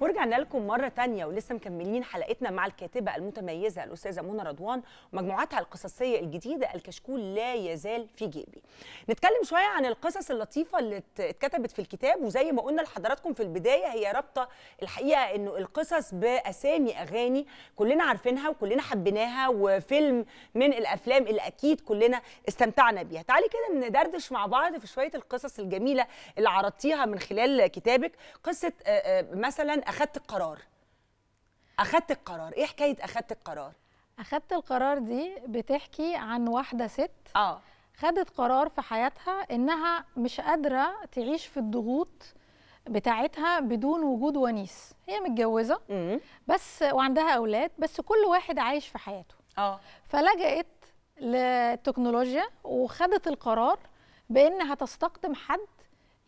ورجعنا لكم مره تانية ولسه مكملين حلقتنا مع الكاتبه المتميزه الاستاذه منى رضوان ومجموعتها القصصيه الجديده الكشكول لا يزال في جيبي نتكلم شويه عن القصص اللطيفه اللي اتكتبت في الكتاب وزي ما قلنا لحضراتكم في البدايه هي رابطه الحقيقه انه القصص باسامي اغاني كلنا عارفينها وكلنا حبيناها وفيلم من الافلام اللي اكيد كلنا استمتعنا بيها تعالي كده ندردش مع بعض في شويه القصص الجميله اللي عرضتيها من خلال كتابك قصه مثلا اخدت القرار اخدت القرار ايه حكايه اخدت القرار اخدت القرار دي بتحكي عن واحده ست اه خدت قرار في حياتها انها مش قادره تعيش في الضغوط بتاعتها بدون وجود ونيس هي متجوزه بس وعندها اولاد بس كل واحد عايش في حياته اه فلجأت للتكنولوجيا وخدت القرار بانها تستقدم حد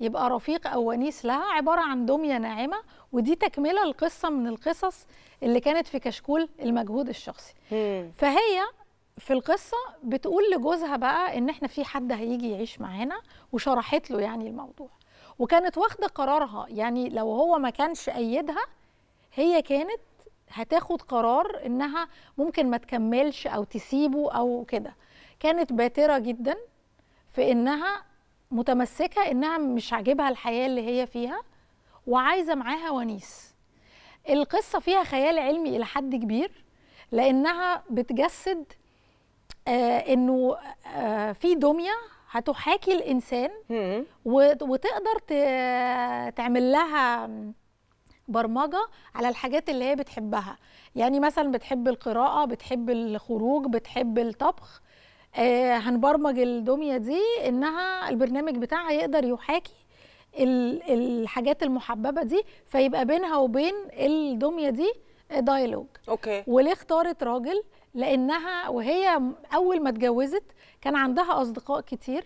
يبقى رفيق أو ونيس لها عبارة عن دمية ناعمة ودي تكملة القصة من القصص اللي كانت في كشكول المجهود الشخصي مم. فهي في القصة بتقول لجوزها بقى إن إحنا في حد هيجي يعيش معانا وشرحت له يعني الموضوع وكانت واخدة قرارها يعني لو هو ما كانش أيدها هي كانت هتاخد قرار إنها ممكن ما تكملش أو تسيبه أو كده كانت باترة جدا في إنها متمسكه انها مش عاجبها الحياه اللي هي فيها وعايزه معاها ونيس القصه فيها خيال علمي الى حد كبير لانها بتجسد آه انه آه في دميه هتحاكي الانسان وتقدر تعمل لها برمجه على الحاجات اللي هي بتحبها يعني مثلا بتحب القراءه بتحب الخروج بتحب الطبخ آه، هنبرمج الدميه دي انها البرنامج بتاعها يقدر يحاكي الحاجات المحببه دي فيبقى بينها وبين الدميه دي دايلوج آه، اوكي وليه اختارت راجل لانها وهي اول ما اتجوزت كان عندها اصدقاء كتير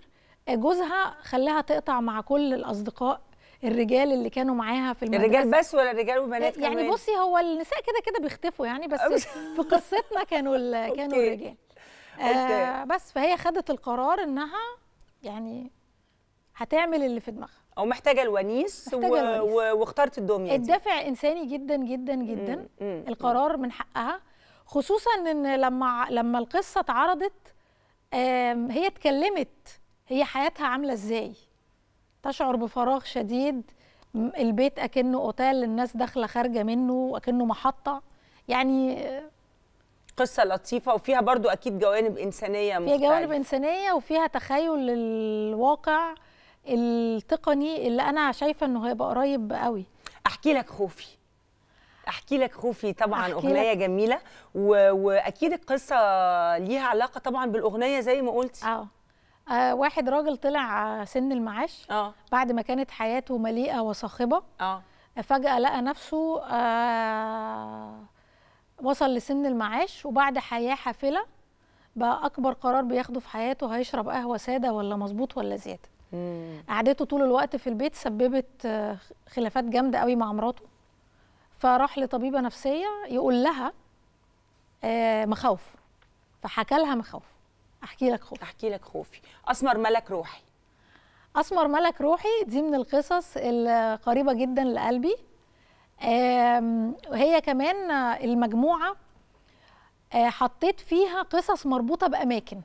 آه، جوزها خلاها تقطع مع كل الاصدقاء الرجال اللي كانوا معاها في المدرسه الرجال بس ولا الرجال وبنات يعني كمان يعني بصي هو النساء كده كده بيختفوا يعني بس في قصتنا كانوا كانوا الرجال إيه؟ آه بس فهي خدت القرار انها يعني هتعمل اللي في دماغها او محتاجه الونيس, محتاجة الونيس. و... واختارت الدميه الدافع انساني جدا جدا جدا مم. مم. القرار من حقها خصوصا ان لما لما القصه اتعرضت هي اتكلمت هي حياتها عامله ازاي تشعر بفراغ شديد البيت اكنه اوتيل الناس داخله خارجه منه اكنه محطه يعني آه، قصه لطيفه وفيها برضو اكيد جوانب انسانيه مختلفه فيها جوانب انسانيه وفيها تخيل للواقع التقني اللي انا شايفه انه هيبقى قريب قوي احكي لك خوفي احكي لك خوفي طبعا اغنيه لك. جميله و... واكيد القصه ليها علاقه طبعا بالاغنيه زي ما قلتي آه. اه واحد راجل طلع سن المعاش اه بعد ما كانت حياته مليئه وصاخبه اه فجاه لقى نفسه آه وصل لسن المعاش وبعد حياه حافله بقى اكبر قرار بياخده في حياته هيشرب قهوه ساده ولا مظبوط ولا زياده قعدته طول الوقت في البيت سببت آه، خلافات جامده قوي مع مراته فراح لطبيبه نفسيه يقول لها آه، مخاوف فحكى لها مخاوف احكي لك خوفي احكي لك خوفي اسمر ملك روحي اسمر ملك روحي دي من القصص القريبه جدا لقلبي وهي كمان المجموعه آه، حطيت فيها قصص مربوطه باماكن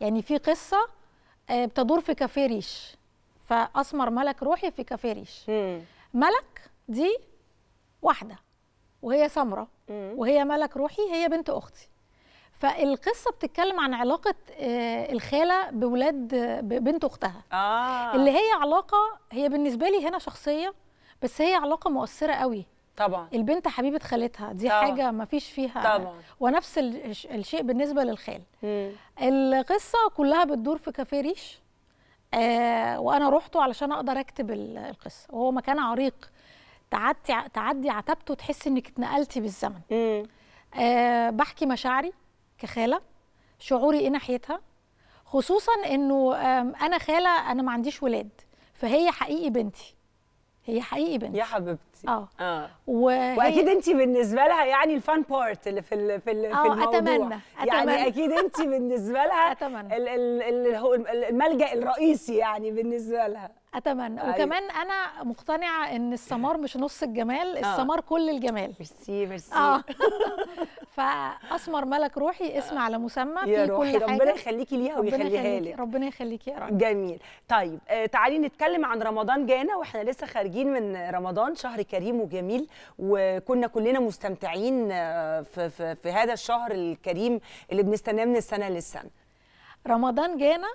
يعني في قصه آه، بتدور في كافيريش فاسمر ملك روحي في كافيريش ملك دي واحده وهي سمره وهي ملك روحي هي بنت اختي فالقصه بتتكلم عن علاقه آه، الخاله بولاد بنت اختها آه. اللي هي علاقه هي بالنسبه لي هنا شخصيه بس هي علاقه مؤثره قوي طبعا البنت حبيبه خالتها دي طبعًا. حاجه ما فيش فيها طبعا ونفس الشيء بالنسبه للخال مم. القصه كلها بتدور في كافيه ريش آه وانا روحته علشان اقدر اكتب القصه وهو مكان عريق تعدي تعدي عتبته تحس انك اتنقلتي بالزمن آه بحكي مشاعري كخاله شعوري ايه ناحيتها خصوصا انه انا خاله انا ما عنديش ولاد فهي حقيقي بنتي هي حقيقي بنت يا حبيبتي اه اه واكيد انت بالنسبه لها يعني الفان بارت اللي في ال... في, ال... في آه، الموضوع أتمنى. يعني أتمنى. يعني اكيد انت بالنسبه لها أتمنى. ال... ال... الملجا الرئيسي يعني بالنسبه لها اتمنى أيوة. وكمان انا مقتنعه ان السمار مش نص الجمال آه. السمار كل الجمال ميرسي ميرسي آه. فاسمر ملك روحي اسم آه. على مسمى في روحي. كل حاجه ربنا يخليكي ليها ويخليها لك ربنا يخليكي يا رب جميل طيب آه تعالي نتكلم عن رمضان جانا واحنا لسه خارجين من رمضان شهر كريم وجميل وكنا كلنا مستمتعين آه، في, في, في هذا الشهر الكريم اللي بنستناه من السنه للسنه رمضان جانا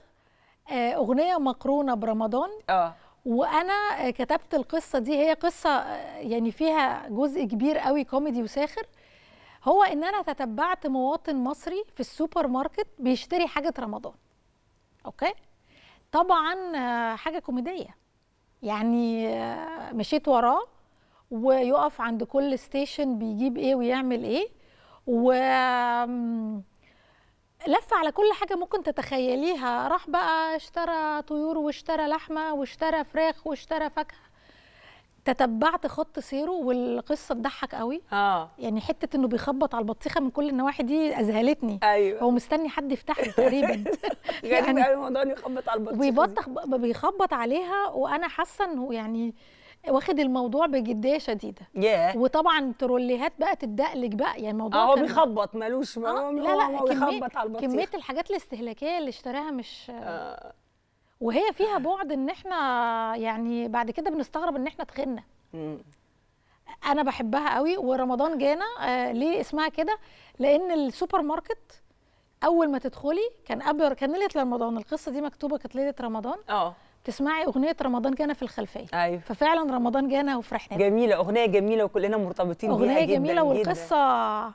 آه، اغنيه مقرونه برمضان اه وانا آه، كتبت القصه دي هي قصه آه، يعني فيها جزء كبير قوي كوميدي وساخر هو ان انا تتبعت مواطن مصري في السوبر ماركت بيشتري حاجه رمضان اوكي طبعا حاجه كوميديه يعني مشيت وراه ويقف عند كل ستيشن بيجيب ايه ويعمل ايه و لف على كل حاجه ممكن تتخيليها راح بقى اشترى طيور واشترى لحمه واشترى فراخ واشترى فاكهه تتبعت خط سيره والقصه تضحك قوي اه يعني حته انه بيخبط على البطيخه من كل النواحي دي اذهلتني ايوه هو مستني حد يفتح له تقريبا غريب يعني قوي موضوع انه يخبط على البطيخه بيخبط عليها وانا حاسه انه يعني واخد الموضوع بجديه شديده yeah. وطبعا تروليهات بقى تدقلك بقى يعني الموضوع آه، هو بيخبط ملوش آه لا لا كمية, على البطيخ. كميه الحاجات الاستهلاكيه اللي اشتراها مش آه. وهي فيها بعد ان احنا يعني بعد كده بنستغرب ان احنا تخنا انا بحبها قوي ورمضان جانا آه ليه اسمها كده لان السوبر ماركت اول ما تدخلي كان قبل كان ليله رمضان القصه دي مكتوبه كانت ليله رمضان اه تسمعي اغنيه رمضان جانا في الخلفيه أيوة. ففعلا رمضان جانا وفرحنا جميله اغنيه جميله وكلنا مرتبطين أغنية بيها اغنيه جميله والقصه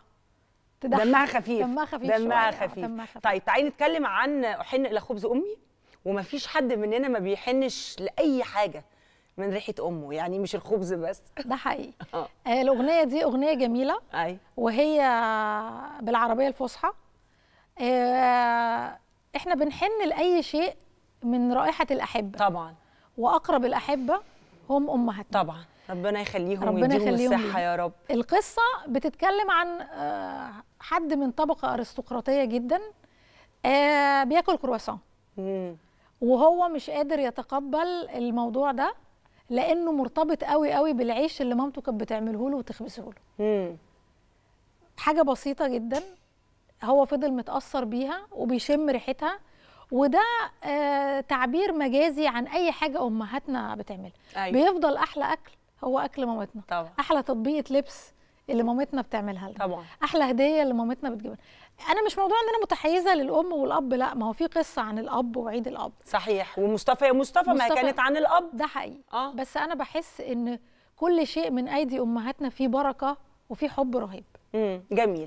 دمها خفيف دمها خفيف دمها خفيف. خفيف طيب تعالي نتكلم عن احن الى خبز امي ومفيش حد مننا ما بيحنش لاي حاجه من ريحه امه يعني مش الخبز بس ده حقيقي آه. آه. الاغنيه دي اغنيه جميله أي. وهي بالعربيه الفصحى آه احنا بنحن لاي شيء من رائحه الاحبه طبعا واقرب الاحبه هم امهاتنا طبعا ربنا يخليهم ربنا يخليهم الصحه يا رب القصه بتتكلم عن آه، حد من طبقه ارستقراطيه جدا آه، بياكل كرواسون وهو مش قادر يتقبل الموضوع ده لانه مرتبط قوي قوي بالعيش اللي مامته كانت بتعمله له وتخبسه له حاجه بسيطه جدا هو فضل متاثر بيها وبيشم ريحتها وده آه، تعبير مجازي عن اي حاجه امهاتنا بتعملها أيوة. بيفضل احلى اكل هو اكل مامتنا طبعا. احلى تطبيقه لبس اللي مامتنا بتعملها لنا طبعا احلى هديه اللي مامتنا بتجيبها انا مش موضوع ان انا متحيزه للام والاب لا ما هو في قصه عن الاب وعيد الاب صحيح ومصطفى يا مصطفى, مصطفى ما كانت عن الاب ده حقيقي آه. بس انا بحس ان كل شيء من ايدي امهاتنا فيه بركه وفيه حب رهيب امم جميل